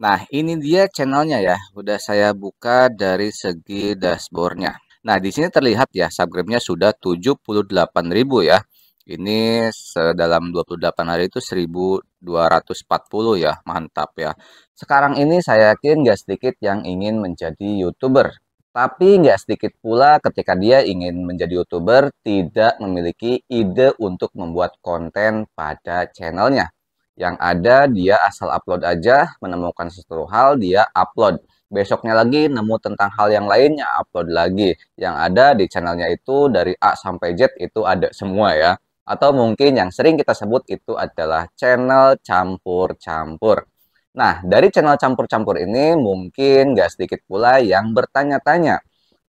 Nah, ini dia channelnya ya. Udah saya buka dari segi dashboardnya. Nah, di sini terlihat ya, subscribe-nya sudah 78.000 ya. Ini dalam 28 hari itu 1240 ya, mantap ya. Sekarang ini saya yakin nggak sedikit yang ingin menjadi YouTuber. Tapi nggak sedikit pula ketika dia ingin menjadi YouTuber tidak memiliki ide untuk membuat konten pada channelnya. Yang ada dia asal upload aja, menemukan sesuatu hal, dia upload. Besoknya lagi nemu tentang hal yang lainnya, upload lagi. Yang ada di channelnya itu dari A sampai Z itu ada semua ya. Atau mungkin yang sering kita sebut itu adalah channel campur-campur. Nah, dari channel campur-campur ini mungkin gak sedikit pula yang bertanya-tanya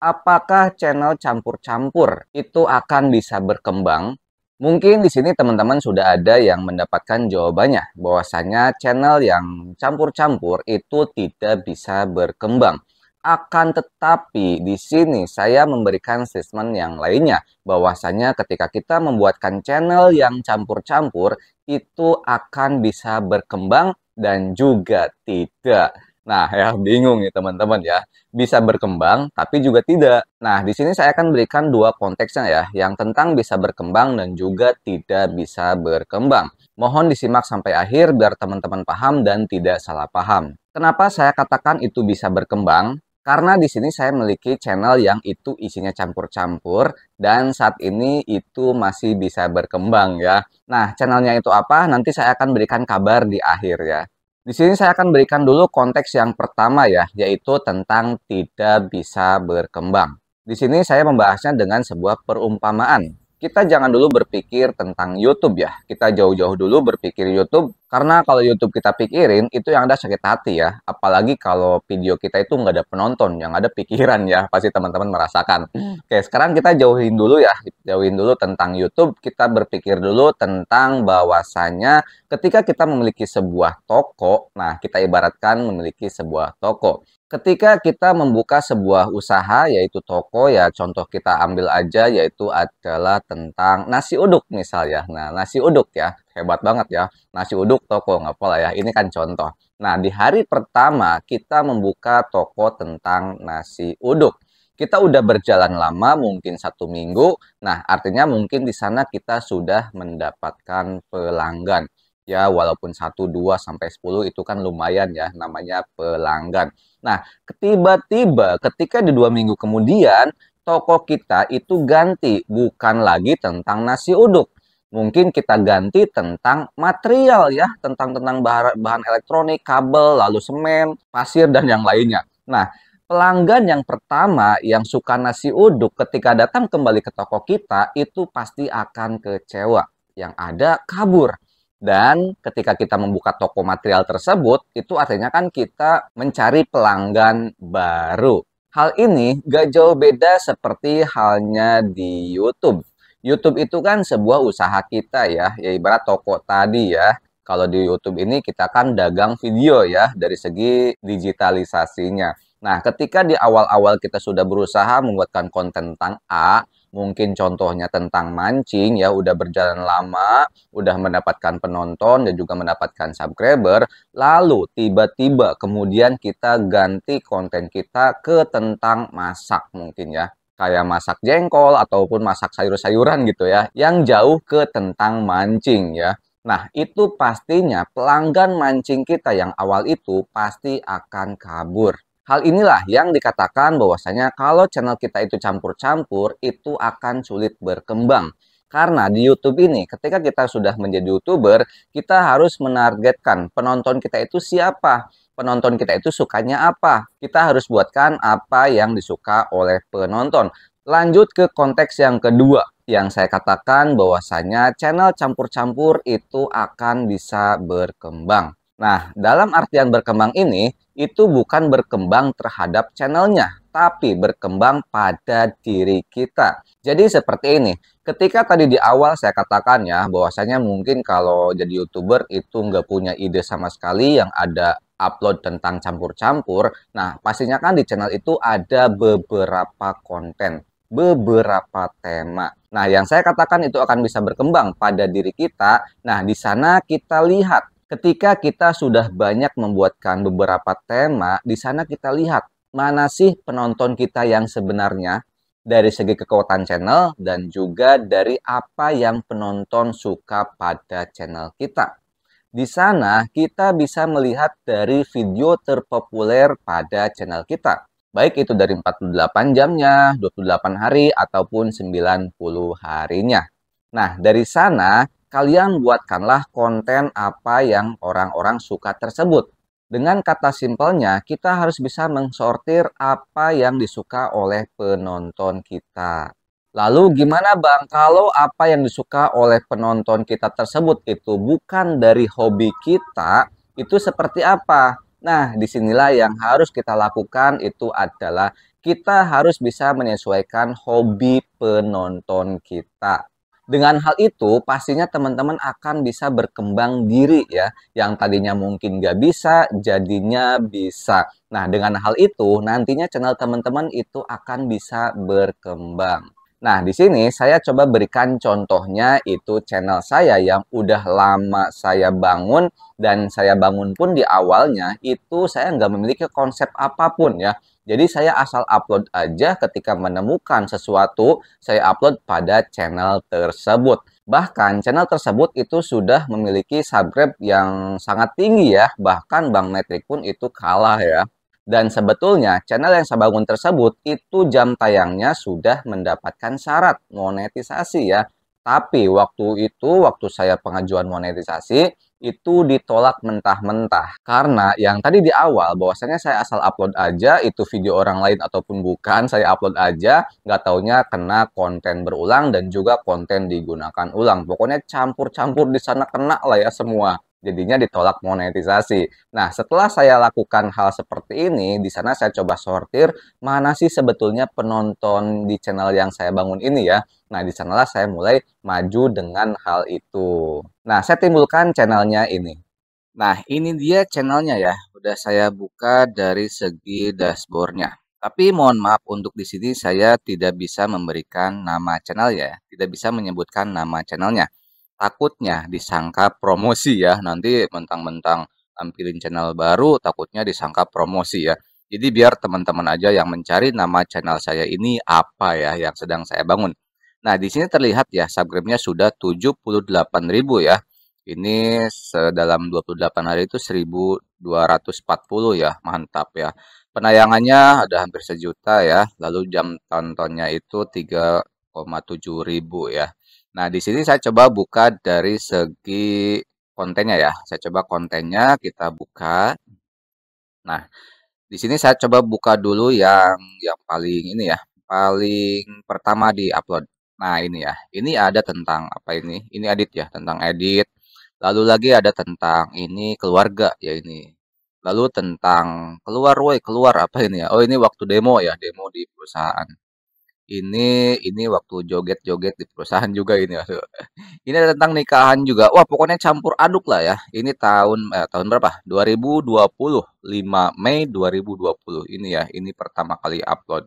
apakah channel campur-campur itu akan bisa berkembang Mungkin di sini teman-teman sudah ada yang mendapatkan jawabannya bahwasanya channel yang campur-campur itu tidak bisa berkembang. Akan tetapi di sini saya memberikan statement yang lainnya bahwasanya ketika kita membuatkan channel yang campur-campur itu akan bisa berkembang dan juga tidak. Nah, ya bingung nih teman-teman ya. Bisa berkembang tapi juga tidak. Nah, di sini saya akan berikan dua konteksnya ya, yang tentang bisa berkembang dan juga tidak bisa berkembang. Mohon disimak sampai akhir biar teman-teman paham dan tidak salah paham. Kenapa saya katakan itu bisa berkembang? Karena di sini saya memiliki channel yang itu isinya campur-campur dan saat ini itu masih bisa berkembang ya. Nah, channelnya itu apa? Nanti saya akan berikan kabar di akhir ya. Di sini saya akan berikan dulu konteks yang pertama ya, yaitu tentang tidak bisa berkembang. Di sini saya membahasnya dengan sebuah perumpamaan kita jangan dulu berpikir tentang YouTube ya. Kita jauh-jauh dulu berpikir YouTube, karena kalau YouTube kita pikirin, itu yang ada sakit hati ya. Apalagi kalau video kita itu nggak ada penonton, yang ada pikiran ya, pasti teman-teman merasakan. Hmm. Oke, sekarang kita jauhin dulu ya, jauhin dulu tentang YouTube. Kita berpikir dulu tentang bahwasannya ketika kita memiliki sebuah toko, nah kita ibaratkan memiliki sebuah toko. Ketika kita membuka sebuah usaha yaitu toko ya contoh kita ambil aja yaitu adalah tentang nasi uduk misalnya. Nah nasi uduk ya hebat banget ya nasi uduk toko nggak apa lah ya ini kan contoh. Nah di hari pertama kita membuka toko tentang nasi uduk. Kita udah berjalan lama mungkin satu minggu. Nah artinya mungkin di sana kita sudah mendapatkan pelanggan ya walaupun 1, 2, sampai 10 itu kan lumayan ya namanya pelanggan. Nah, tiba-tiba ketika di dua minggu kemudian toko kita itu ganti bukan lagi tentang nasi uduk. Mungkin kita ganti tentang material ya, tentang tentang bahan, bahan elektronik, kabel, lalu semen, pasir dan yang lainnya. Nah, pelanggan yang pertama yang suka nasi uduk ketika datang kembali ke toko kita itu pasti akan kecewa. Yang ada kabur. Dan ketika kita membuka toko material tersebut, itu artinya kan kita mencari pelanggan baru. Hal ini gak jauh beda seperti halnya di YouTube. YouTube itu kan sebuah usaha kita ya, ya ibarat toko tadi ya. Kalau di YouTube ini kita kan dagang video ya dari segi digitalisasinya. Nah, ketika di awal-awal kita sudah berusaha membuatkan konten tentang A, mungkin contohnya tentang mancing ya udah berjalan lama, udah mendapatkan penonton dan juga mendapatkan subscriber, lalu tiba-tiba kemudian kita ganti konten kita ke tentang masak mungkin ya kayak masak jengkol ataupun masak sayur-sayuran gitu ya yang jauh ke tentang mancing ya Nah, itu pastinya pelanggan mancing kita yang awal itu pasti akan kabur. Hal inilah yang dikatakan bahwasanya kalau channel kita itu campur-campur, itu akan sulit berkembang. Karena di YouTube ini, ketika kita sudah menjadi YouTuber, kita harus menargetkan penonton kita itu siapa, penonton kita itu sukanya apa. Kita harus buatkan apa yang disuka oleh penonton. Lanjut ke konteks yang kedua, yang saya katakan bahwasanya channel campur-campur itu akan bisa berkembang. Nah, dalam artian berkembang ini, itu bukan berkembang terhadap channelnya, tapi berkembang pada diri kita. Jadi seperti ini, ketika tadi di awal saya katakan ya, bahwasanya mungkin kalau jadi youtuber itu nggak punya ide sama sekali yang ada upload tentang campur-campur. Nah, pastinya kan di channel itu ada beberapa konten, beberapa tema. Nah, yang saya katakan itu akan bisa berkembang pada diri kita. Nah, di sana kita lihat Ketika kita sudah banyak membuatkan beberapa tema, di sana kita lihat mana sih penonton kita yang sebenarnya dari segi kekuatan channel dan juga dari apa yang penonton suka pada channel kita. Di sana kita bisa melihat dari video terpopuler pada channel kita. Baik itu dari 48 jamnya, 28 hari, ataupun 90 harinya. Nah, dari sana kalian buatkanlah konten apa yang orang-orang suka tersebut. Dengan kata simpelnya, kita harus bisa mensortir apa yang disuka oleh penonton kita. Lalu gimana Bang kalau apa yang disuka oleh penonton kita tersebut itu bukan dari hobi kita, itu seperti apa? Nah, disinilah yang harus kita lakukan itu adalah kita harus bisa menyesuaikan hobi penonton kita dengan hal itu pastinya teman-teman akan bisa berkembang diri ya yang tadinya mungkin nggak bisa jadinya bisa nah dengan hal itu nantinya channel teman-teman itu akan bisa berkembang Nah, di sini saya coba berikan contohnya itu channel saya yang udah lama saya bangun dan saya bangun pun di awalnya itu saya nggak memiliki konsep apapun ya. Jadi saya asal upload aja ketika menemukan sesuatu, saya upload pada channel tersebut. Bahkan channel tersebut itu sudah memiliki subscribe yang sangat tinggi ya, bahkan Bang metrik pun itu kalah ya. Dan sebetulnya channel yang saya bangun tersebut itu jam tayangnya sudah mendapatkan syarat monetisasi ya. Tapi waktu itu, waktu saya pengajuan monetisasi, itu ditolak mentah-mentah. Karena yang tadi di awal, bahwasanya saya asal upload aja, itu video orang lain ataupun bukan, saya upload aja, nggak taunya kena konten berulang dan juga konten digunakan ulang. Pokoknya campur-campur di sana kena lah ya semua jadinya ditolak monetisasi. Nah, setelah saya lakukan hal seperti ini, di sana saya coba sortir mana sih sebetulnya penonton di channel yang saya bangun ini ya. Nah, di sanalah saya mulai maju dengan hal itu. Nah, saya timbulkan channelnya ini. Nah, ini dia channelnya ya. Udah saya buka dari segi dashboardnya. Tapi mohon maaf untuk di sini saya tidak bisa memberikan nama channel ya, tidak bisa menyebutkan nama channelnya takutnya disangka promosi ya. Nanti mentang-mentang tampilin channel baru takutnya disangka promosi ya. Jadi biar teman-teman aja yang mencari nama channel saya ini apa ya yang sedang saya bangun. Nah, di sini terlihat ya subscribe-nya sudah 78.000 ya. Ini dalam 28 hari itu 1240 ya, mantap ya. Penayangannya ada hampir sejuta ya, lalu jam tontonnya itu 3,7 ribu ya. Nah, di sini saya coba buka dari segi kontennya ya. Saya coba kontennya kita buka. Nah, di sini saya coba buka dulu yang yang paling ini ya, paling pertama di upload. Nah, ini ya. Ini ada tentang apa ini? Ini edit ya, tentang edit. Lalu lagi ada tentang ini keluarga ya ini. Lalu tentang keluar woi, keluar apa ini ya? Oh, ini waktu demo ya, demo di perusahaan ini ini waktu joget-joget di perusahaan juga ini ini ada tentang nikahan juga wah pokoknya campur aduk lah ya ini tahun eh, tahun berapa 2020 5 Mei 2020 ini ya ini pertama kali upload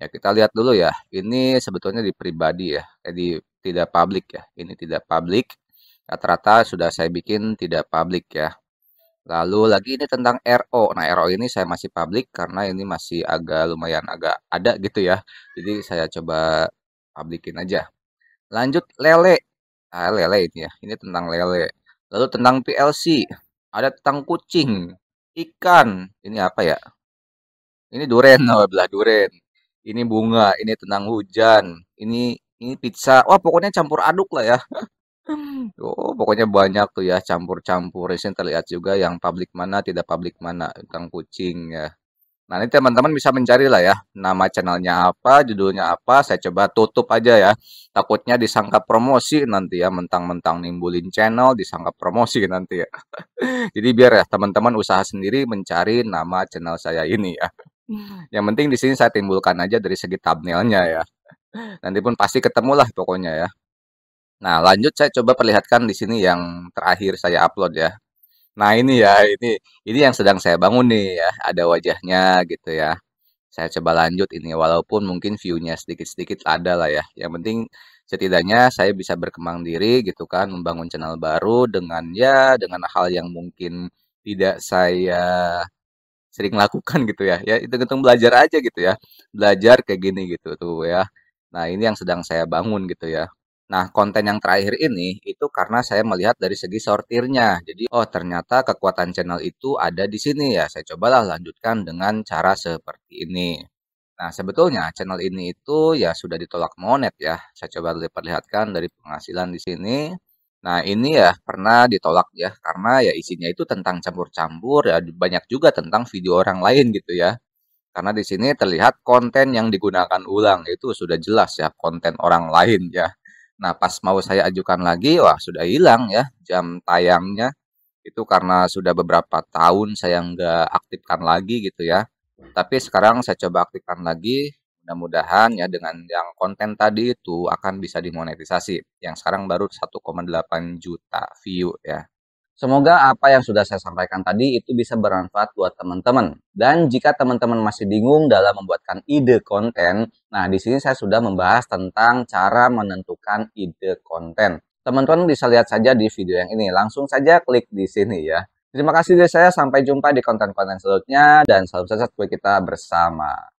ya kita lihat dulu ya ini sebetulnya di pribadi ya jadi eh, tidak publik ya ini tidak publik rata-rata sudah saya bikin tidak publik ya Lalu lagi ini tentang RO. Nah, RO ini saya masih public karena ini masih agak lumayan agak ada gitu ya. Jadi saya coba publikin aja. Lanjut lele. Ah, lele ini ya. Ini tentang lele. Lalu tentang PLC. Ada tentang kucing, ikan. Ini apa ya? Ini duren, oh, belah duren. Ini bunga, ini tentang hujan, ini ini pizza. Wah, pokoknya campur aduk lah ya. Oh, pokoknya banyak tuh ya campur-campur. Ini sini terlihat juga yang publik mana, tidak publik mana tentang kucing ya. Nah, ini teman-teman bisa mencari lah ya nama channelnya apa, judulnya apa. Saya coba tutup aja ya. Takutnya disangka promosi nanti ya, mentang-mentang nimbulin channel disangka promosi nanti ya. Jadi biar ya teman-teman usaha sendiri mencari nama channel saya ini ya. Yang penting di sini saya timbulkan aja dari segi thumbnailnya ya. Nanti pun pasti ketemulah pokoknya ya. Nah, lanjut saya coba perlihatkan di sini yang terakhir saya upload ya. Nah, ini ya, ini ini yang sedang saya bangun nih ya, ada wajahnya gitu ya. Saya coba lanjut ini walaupun mungkin view-nya sedikit-sedikit ada lah ya. Yang penting setidaknya saya bisa berkembang diri gitu kan, membangun channel baru dengan ya dengan hal yang mungkin tidak saya sering lakukan gitu ya. Ya itu hitung belajar aja gitu ya. Belajar kayak gini gitu tuh ya. Nah, ini yang sedang saya bangun gitu ya. Nah, konten yang terakhir ini itu karena saya melihat dari segi sortirnya. Jadi, oh ternyata kekuatan channel itu ada di sini ya. Saya cobalah lanjutkan dengan cara seperti ini. Nah, sebetulnya channel ini itu ya sudah ditolak monet ya. Saya coba diperlihatkan dari penghasilan di sini. Nah, ini ya pernah ditolak ya karena ya isinya itu tentang campur-campur ya banyak juga tentang video orang lain gitu ya. Karena di sini terlihat konten yang digunakan ulang itu sudah jelas ya konten orang lain ya Nah, pas mau saya ajukan lagi, wah sudah hilang ya jam tayangnya. Itu karena sudah beberapa tahun saya nggak aktifkan lagi gitu ya. Tapi sekarang saya coba aktifkan lagi. Mudah-mudahan ya dengan yang konten tadi itu akan bisa dimonetisasi. Yang sekarang baru 1,8 juta view ya. Semoga apa yang sudah saya sampaikan tadi itu bisa bermanfaat buat teman-teman. Dan jika teman-teman masih bingung dalam membuatkan ide konten, nah di sini saya sudah membahas tentang cara menentukan ide konten. Teman-teman bisa lihat saja di video yang ini. Langsung saja klik di sini ya. Terima kasih dari saya. Sampai jumpa di konten-konten selanjutnya dan salam sejahtera kita bersama.